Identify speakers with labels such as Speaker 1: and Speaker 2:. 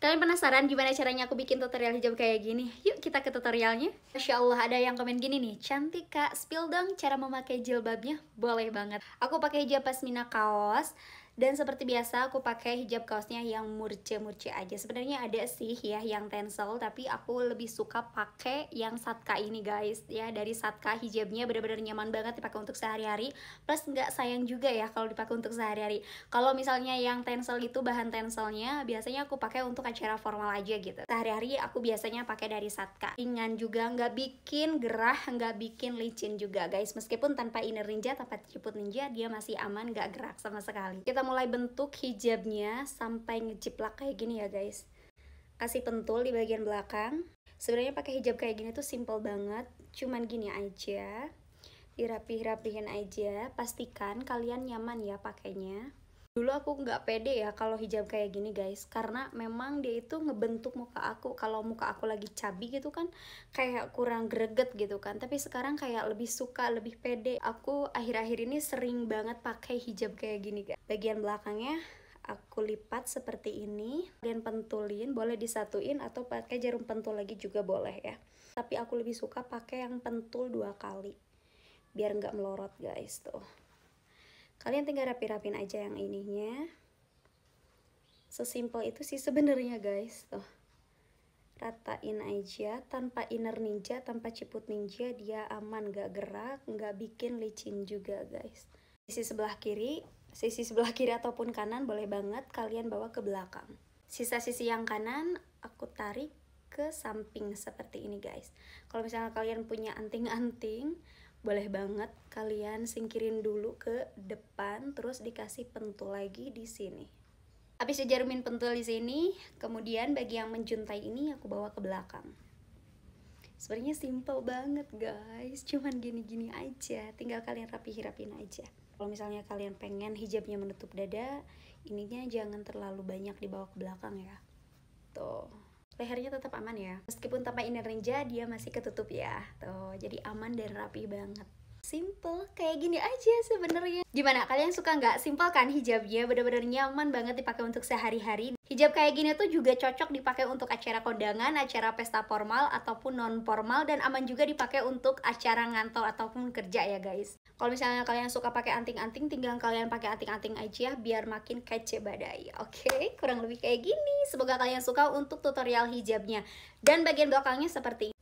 Speaker 1: Kalian penasaran gimana caranya aku bikin tutorial hijab kayak gini? Yuk kita ke tutorialnya. Masya Allah ada yang komen gini nih, cantik kak, spill dong cara memakai jilbabnya. Boleh banget. Aku pakai hijab pasmina kaos, dan seperti biasa aku pakai hijab kaosnya yang murce-murce aja. Sebenarnya ada sih ya yang tensel tapi aku lebih suka pakai yang Satka ini guys. Ya dari Satka hijabnya benar-benar nyaman banget dipakai untuk sehari-hari. Plus nggak sayang juga ya kalau dipakai untuk sehari-hari. Kalau misalnya yang tensel itu bahan tenselnya biasanya aku pakai untuk acara formal aja gitu. Sehari-hari aku biasanya pakai dari Satka. Ringan juga nggak bikin gerah, nggak bikin licin juga guys. Meskipun tanpa inner ninja, tanpa ciput ninja dia masih aman nggak gerak sama sekali. Kita mulai bentuk hijabnya sampai ngejiplak kayak gini ya guys kasih pentul di bagian belakang sebenarnya pakai hijab kayak gini tuh simple banget cuman gini aja dirapih-rapihin aja pastikan kalian nyaman ya pakainya dulu aku nggak pede ya kalau hijab kayak gini guys karena memang dia itu ngebentuk muka aku kalau muka aku lagi cabi gitu kan kayak kurang greget gitu kan tapi sekarang kayak lebih suka lebih pede aku akhir-akhir ini sering banget pakai hijab kayak gini guys bagian belakangnya aku lipat seperti ini dan pentulin boleh disatuin atau pakai jarum pentul lagi juga boleh ya tapi aku lebih suka pakai yang pentul dua kali biar nggak melorot guys tuh kalian tinggal rapi-rapin aja yang ininya sesimpel itu sih sebenarnya guys tuh ratain aja tanpa inner ninja tanpa ciput ninja dia aman gak gerak gak bikin licin juga guys sisi sebelah kiri sisi sebelah kiri ataupun kanan boleh banget kalian bawa ke belakang sisa sisi yang kanan aku tarik ke samping seperti ini guys kalau misalnya kalian punya anting-anting boleh banget kalian singkirin dulu ke depan terus dikasih pentul lagi di sini. Habis jarumin pentul di sini, kemudian bagi yang menjuntai ini aku bawa ke belakang. Sebenarnya simple banget guys, cuman gini-gini aja, tinggal kalian rapihirapin rapin aja. Kalau misalnya kalian pengen hijabnya menutup dada, ininya jangan terlalu banyak dibawa ke belakang ya lehernya tetap aman ya meskipun tanpa inner ninja dia masih ketutup ya tuh jadi aman dan rapi banget simple kayak gini aja sebenarnya gimana kalian suka nggak simple kan hijabnya bener-bener nyaman banget dipakai untuk sehari-hari hijab kayak gini tuh juga cocok dipakai untuk acara kondangan acara pesta formal ataupun non formal dan aman juga dipakai untuk acara ngantor ataupun kerja ya guys kalau misalnya kalian suka pakai anting-anting tinggal kalian pakai anting-anting aja biar makin kece badai oke okay? kurang lebih kayak gini semoga kalian suka untuk tutorial hijabnya dan bagian belakangnya seperti ini